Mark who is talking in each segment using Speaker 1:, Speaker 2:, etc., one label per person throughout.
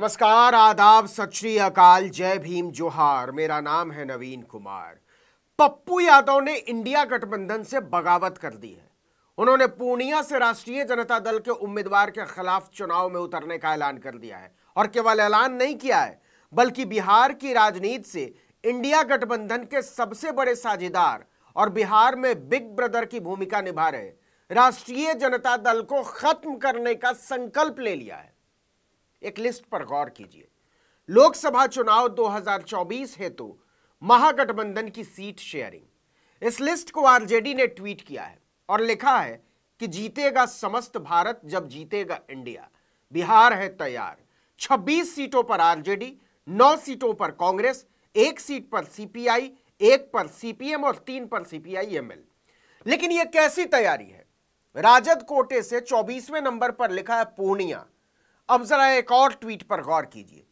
Speaker 1: नमस्कार आदाब सत श्री अकाल जय भीम जोहार मेरा नाम है नवीन कुमार पप्पू यादव ने इंडिया गठबंधन से बगावत कर दी है उन्होंने पूर्णिया से राष्ट्रीय जनता दल के उम्मीदवार के खिलाफ चुनाव में उतरने का ऐलान कर दिया है और केवल ऐलान नहीं किया है बल्कि बिहार की राजनीति से इंडिया गठबंधन के सबसे बड़े साझेदार और बिहार में बिग ब्रदर की भूमिका निभा रहे राष्ट्रीय जनता दल को खत्म करने का संकल्प ले लिया है एक लिस्ट पर गौर कीजिए लोकसभा चुनाव 2024 हेतु तो महागठबंधन की सीट शेयरिंग इस लिस्ट को आरजेडी ने ट्वीट किया है और लिखा है कि जीतेगा समस्त भारत जब जीतेगा इंडिया बिहार है तैयार 26 सीटों पर आरजेडी 9 सीटों पर कांग्रेस एक सीट पर सीपीआई एक पर सीपीएम और तीन पर सीपीआई एमएल लेकिन यह कैसी तैयारी है राजद कोटे से 24वें नंबर पर लिखा है पूर्णिया अब जरा एक और ट्वीट पर गौर कीजिए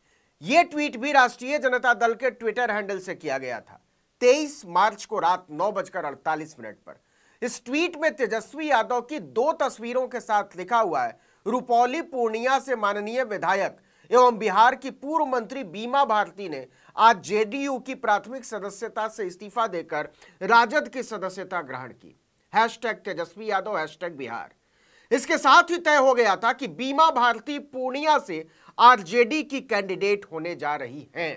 Speaker 1: यह ट्वीट भी राष्ट्रीय जनता दल के ट्विटर हैंडल से किया गया था 23 मार्च को रात नौ बजकर अड़तालीस मिनट पर इस ट्वीट में तेजस्वी यादव की दो तस्वीरों के साथ लिखा हुआ है रुपौली पूर्णिया से माननीय विधायक एवं बिहार की पूर्व मंत्री बीमा भारती ने आज जेडीयू की प्राथमिक सदस्यता से इस्तीफा देकर राजद की सदस्यता ग्रहण की टैग तेजस्वी यादव हैशटैग बिहार इसके साथ ही तय हो गया था कि बीमा भारती पूर्णिया से आरजेडी की कैंडिडेट होने जा रही हैं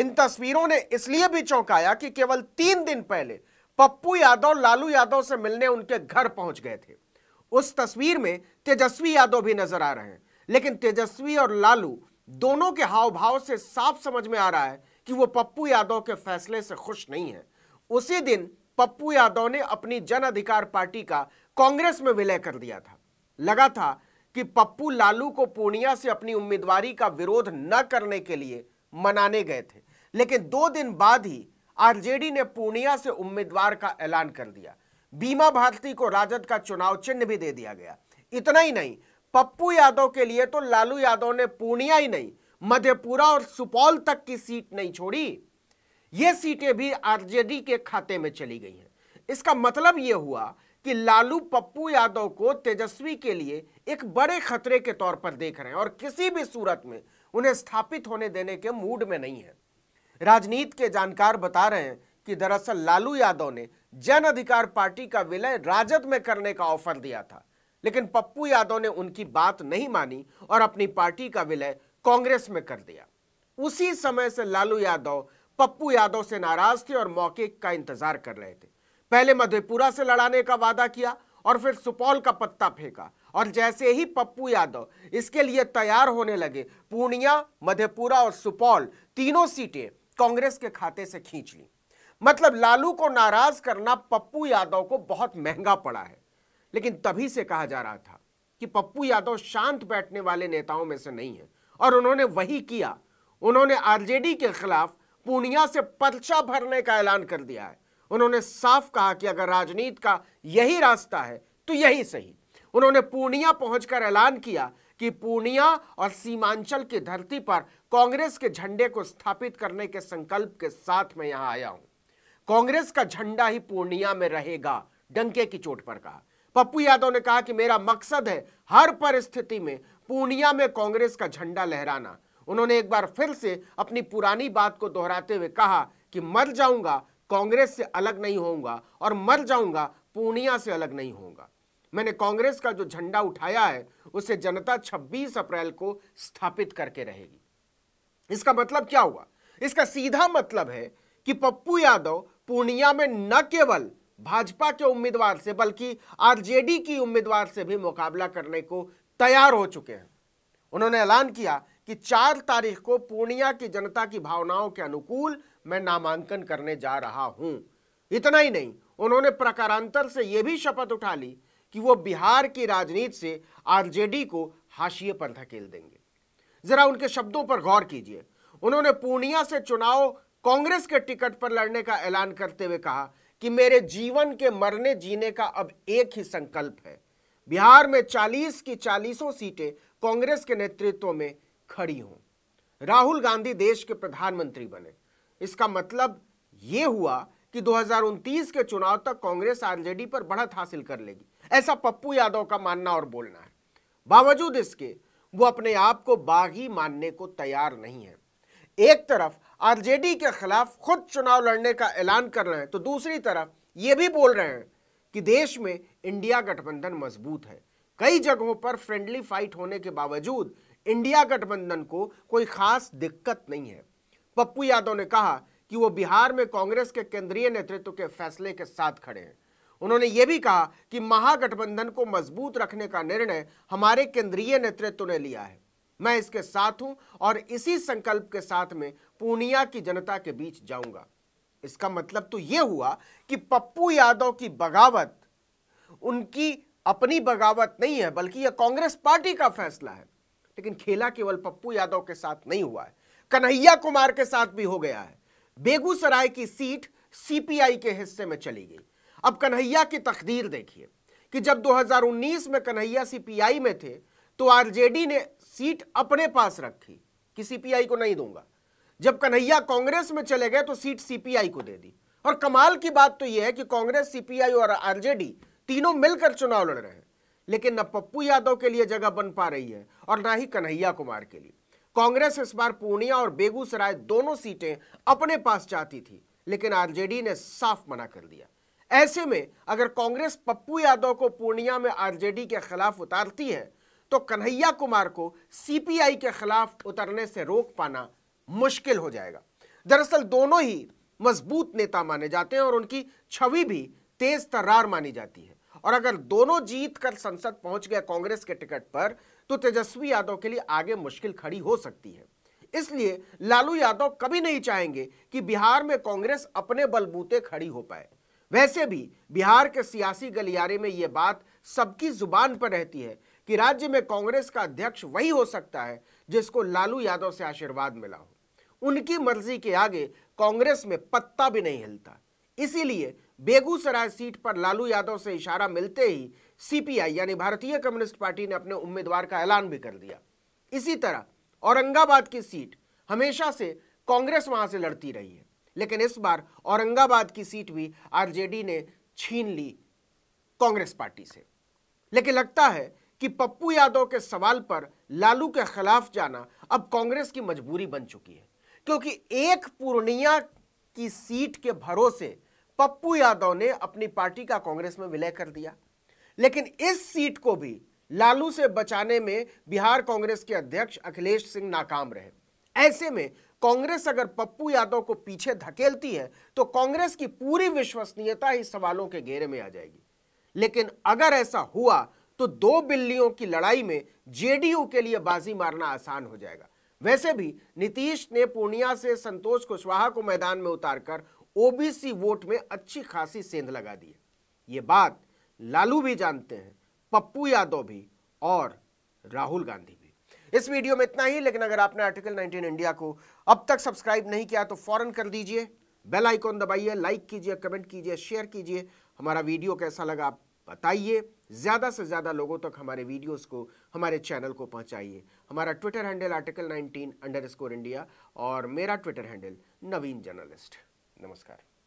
Speaker 1: इन तस्वीरों ने इसलिए भी चौंकाया कि केवल तीन दिन पहले पप्पू यादव लालू यादव से मिलने उनके घर पहुंच गए थे उस तस्वीर में तेजस्वी यादव भी नजर आ रहे हैं लेकिन तेजस्वी और लालू दोनों के हाव भाव से साफ समझ में आ रहा है कि वो पप्पू यादव के फैसले से खुश नहीं है उसी दिन पप्पू यादव ने अपनी जन अधिकार पार्टी का कांग्रेस में विलय कर दिया था लगा था कि पप्पू लालू को पूर्णिया से अपनी उम्मीदवारी का विरोध न करने के लिए मनाने गए थे लेकिन दो दिन बाद ही आरजेडी ने पूर्णिया से उम्मीदवार का ऐलान कर दिया बीमा भारती को राजद का चुनाव चिन्ह भी दे दिया गया इतना ही नहीं पप्पू यादव के लिए तो लालू यादव ने पूर्णिया ही नहीं मधेपुरा और सुपौल तक की सीट नहीं छोड़ी ये सीटें भी आरजेडी के खाते में चली गई हैं इसका मतलब ये हुआ कि लालू पप्पू यादव को तेजस्वी के लिए एक बड़े खतरे के तौर पर देख रहे हैं और किसी भी सूरत में उन्हें स्थापित होने देने के मूड में नहीं है राजनीति के जानकार बता रहे हैं कि दरअसल लालू यादव ने जन अधिकार पार्टी का विलय राजद में करने का ऑफर दिया था लेकिन पप्पू यादव ने उनकी बात नहीं मानी और अपनी पार्टी का विलय कांग्रेस में कर दिया उसी समय से लालू यादव पप्पू यादव से नाराज थे और मौके का इंतजार कर रहे थे पहले मधेपुरा से लड़ाने का वादा किया और फिर सुपौल का पत्ता फेंका और जैसे ही पप्पू यादव इसके लिए तैयार होने लगे पूर्णिया मधेपुरा और सुपौल तीनों सीटें कांग्रेस के खाते से खींच ली मतलब लालू को नाराज करना पप्पू यादव को बहुत महंगा पड़ा है लेकिन तभी से कहा जा रहा था कि पप्पू यादव शांत बैठने वाले नेताओं में से नहीं है और उन्होंने वही किया उन्होंने आरजेडी के खिलाफ पूर्णिया से पर्चा भरने का ऐलान कर दिया है उन्होंने साफ कहा कि अगर राजनीति का यही रास्ता है तो यही सही उन्होंने पूर्णिया पहुंचकर ऐलान किया कि पूर्णिया और सीमांचल की धरती पर कांग्रेस के झंडे को स्थापित करने के संकल्प के साथ मैं यहां आया हूं कांग्रेस का झंडा ही पूर्णिया में रहेगा डंके की चोट पर कहा पप्पू यादव ने कहा कि मेरा मकसद है हर परिस्थिति में पूर्णिया में कांग्रेस का झंडा लहराना उन्होंने एक बार फिर से अपनी पुरानी बात को दोहराते हुए कहा कि मर जाऊंगा कांग्रेस से अलग नहीं होऊंगा और मर जाऊंगा पूर्णिया से अलग नहीं होऊंगा मैंने कांग्रेस का जो झंडा उठाया है उसे जनता 26 अप्रैल को स्थापित करके रहेगी इसका मतलब क्या हुआ इसका सीधा मतलब है कि पप्पू यादव पूर्णिया में न केवल भाजपा के उम्मीदवार से बल्कि आरजेडी की उम्मीदवार से भी मुकाबला करने को तैयार हो चुके हैं उन्होंने ऐलान किया कि चार तारीख को पूर्णिया की जनता की भावनाओं के अनुकूल मैं नामांकन करने जा रहा हूं इतना ही नहीं उन्होंने प्रकारांतर से यह भी शपथ उठा ली कि वो बिहार की राजनीति से आरजेडी को हाशिए पर धकेल देंगे जरा उनके शब्दों पर गौर कीजिए उन्होंने पूर्णिया से चुनाव कांग्रेस के टिकट पर लड़ने का ऐलान करते हुए कहा कि मेरे जीवन के मरने जीने का अब एक ही संकल्प है बिहार में 40 की 40 सीटें कांग्रेस के नेतृत्व में खड़ी हो राहुल गांधी देश के प्रधानमंत्री बने इसका मतलब यह हुआ कि दो के चुनाव तक कांग्रेस आरजेडी पर बढ़त हासिल कर लेगी ऐसा पप्पू यादव का मानना और बोलना है बावजूद इसके वो अपने आप को बागी मानने को तैयार नहीं है एक तरफ आरजेडी के खिलाफ खुद चुनाव लड़ने का ऐलान कर रहे हैं तो दूसरी तरफ ये भी बोल रहे हैं कि देश में इंडिया गठबंधन मजबूत है कई जगहों पर फ्रेंडली फाइट होने के बावजूद इंडिया गठबंधन को कोई खास दिक्कत नहीं है पप्पू यादव ने कहा कि वो बिहार में कांग्रेस के केंद्रीय नेतृत्व के फैसले के साथ खड़े हैं उन्होंने ये भी कहा कि महागठबंधन को मजबूत रखने का निर्णय हमारे केंद्रीय नेतृत्व ने लिया है मैं इसके साथ हूं और इसी संकल्प के साथ में पूर्णिया की जनता के बीच जाऊंगा इसका मतलब तो यह हुआ कि पप्पू यादव की बगावत उनकी अपनी बगावत नहीं है बल्कि यह कांग्रेस पार्टी का फैसला है लेकिन खेला केवल पप्पू यादव के साथ नहीं हुआ है कन्हैया कुमार के साथ भी हो गया है बेगूसराय की सीट सीपीआई के हिस्से में चली गई अब कन्हैया की तकदीर देखिए कि जब 2019 में कन्हैया सीपीआई में थे तो आरजेडी ने सीट अपने पास रखी कि सीपीआई को नहीं दूंगा जब कन्हैया कांग्रेस में चले गए तो सीट सीपीआई को दे दी और कमाल की बात तो यह है कि कांग्रेस सीपीआई और आरजेडी तीनों मिलकर चुनाव लड़ रहे हैं लेकिन न पप्पू यादव के लिए जगह बन पा रही है और ना ही कन्हैया कुमार के लिए कांग्रेस इस बार पूर्णिया और बेगूसराय दोनों सीटें अपने पास चाहती थी लेकिन आरजेडी ने साफ मना कर दिया ऐसे में अगर कांग्रेस पप्पू यादव को पूर्णिया में आरजेडी के खिलाफ उतारती है तो कन्हैया कुमार को सीपीआई के खिलाफ उतरने से रोक पाना मुश्किल हो जाएगा दरअसल दोनों ही मजबूत नेता माने जाते हैं और उनकी छवि भी तेज तर्रार मानी जाती है और अगर दोनों जीत कर संसद पहुंच गए कांग्रेस के टिकट पर तो तेजस्वी यादव के लिए आगे मुश्किल खड़ी हो सकती है इसलिए लालू यादव कभी नहीं चाहेंगे कि बिहार में कांग्रेस अपने बलबूते खड़ी हो पाए वैसे भी बिहार के सियासी गलियारे में यह बात सबकी जुबान पर रहती है कि राज्य में कांग्रेस का अध्यक्ष वही हो सकता है जिसको लालू यादव से आशीर्वाद मिला हो उनकी मर्जी के आगे कांग्रेस में पत्ता भी नहीं हिलता इसीलिए बेगूसराय सीट पर लालू यादव से इशारा मिलते ही सीपीआई यानी भारतीय कम्युनिस्ट पार्टी ने अपने उम्मीदवार का ऐलान भी कर दिया इसी तरह औरंगाबाद की सीट हमेशा से कांग्रेस वहां से लड़ती रही है लेकिन इस बार औरंगाबाद की सीट भी आरजेडी ने छीन ली कांग्रेस पार्टी से लेकिन लगता है कि पप्पू यादव के सवाल पर लालू के खिलाफ जाना अब कांग्रेस की मजबूरी बन चुकी है क्योंकि एक पूर्णिया की सीट के भरोसे पप्पू यादव ने अपनी पार्टी का कांग्रेस में विलय कर दिया लेकिन इस सीट को भी लालू से बचाने में बिहार कांग्रेस के अध्यक्ष अखिलेश सिंह नाकाम रहे ऐसे में कांग्रेस अगर पप्पू यादव को पीछे धकेलती है तो कांग्रेस की पूरी विश्वसनीयता ही सवालों के घेरे में आ जाएगी लेकिन अगर ऐसा हुआ तो दो बिल्लियों की लड़ाई में जेडीयू के लिए बाजी मारना आसान हो जाएगा वैसे भी नीतीश ने पूर्णिया से संतोष कुशवाहा को मैदान में उतारकर ओबीसी वोट में अच्छी खासी सेंध लगा दी है ये बात लालू भी जानते हैं पप्पू यादव भी और राहुल गांधी भी इस वीडियो में इतना ही लेकिन अगर आपने आर्टिकल 19 इंडिया को अब तक सब्सक्राइब नहीं किया तो फौरन कर दीजिए बेल आइकॉन दबाइए लाइक कीजिए कमेंट कीजिए शेयर कीजिए हमारा वीडियो कैसा लगा आप बताइए ज़्यादा से ज़्यादा लोगों तक हमारे वीडियोस को हमारे चैनल को पहुंचाइए हमारा Twitter handle article 19 under India और मेरा ट्विटर हैंडल नवीन जर्नलिस्ट नमस्कार